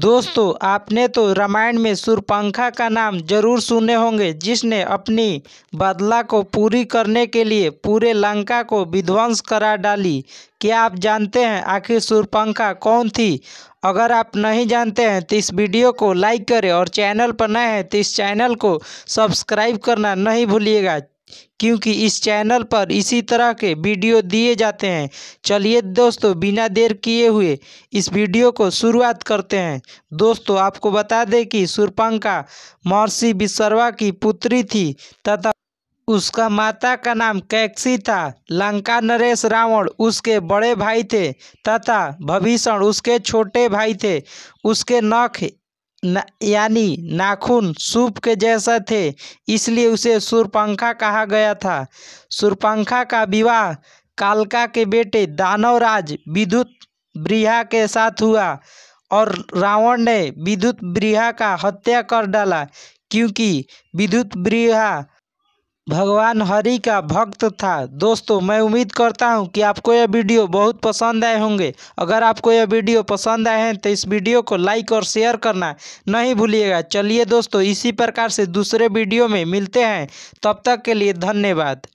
दोस्तों आपने तो रामायण में सुरपंखा का नाम जरूर सुने होंगे जिसने अपनी बदला को पूरी करने के लिए पूरे लंका को विध्वंस करा डाली क्या आप जानते हैं आखिर सुरपंखा कौन थी अगर आप नहीं जानते हैं तो इस वीडियो को लाइक करें और चैनल पर नए हैं तो इस चैनल को सब्सक्राइब करना नहीं भूलिएगा क्योंकि इस चैनल पर इसी तरह के वीडियो दिए जाते हैं चलिए दोस्तों बिना देर किए हुए इस वीडियो को शुरुआत करते हैं दोस्तों आपको बता दें कि सुरपंका महर्षि विश्वर्वा की पुत्री थी तथा उसका माता का नाम कैक्सी था लंका नरेश रावण उसके बड़े भाई थे तथा भभीषण उसके छोटे भाई थे उसके नख ना, यानी नाखून सूप के जैसा थे इसलिए उसे सुरपंखा कहा गया था सुरपंखा का विवाह कालका के बेटे दानवराज विद्युत ब्रीहा के साथ हुआ और रावण ने विद्युत ब्रीहा का हत्या कर डाला क्योंकि विद्युत ब्रिहा भगवान हरि का भक्त था दोस्तों मैं उम्मीद करता हूं कि आपको यह वीडियो बहुत पसंद आए होंगे अगर आपको यह वीडियो पसंद आए हैं तो इस वीडियो को लाइक और शेयर करना नहीं भूलिएगा चलिए दोस्तों इसी प्रकार से दूसरे वीडियो में मिलते हैं तब तक के लिए धन्यवाद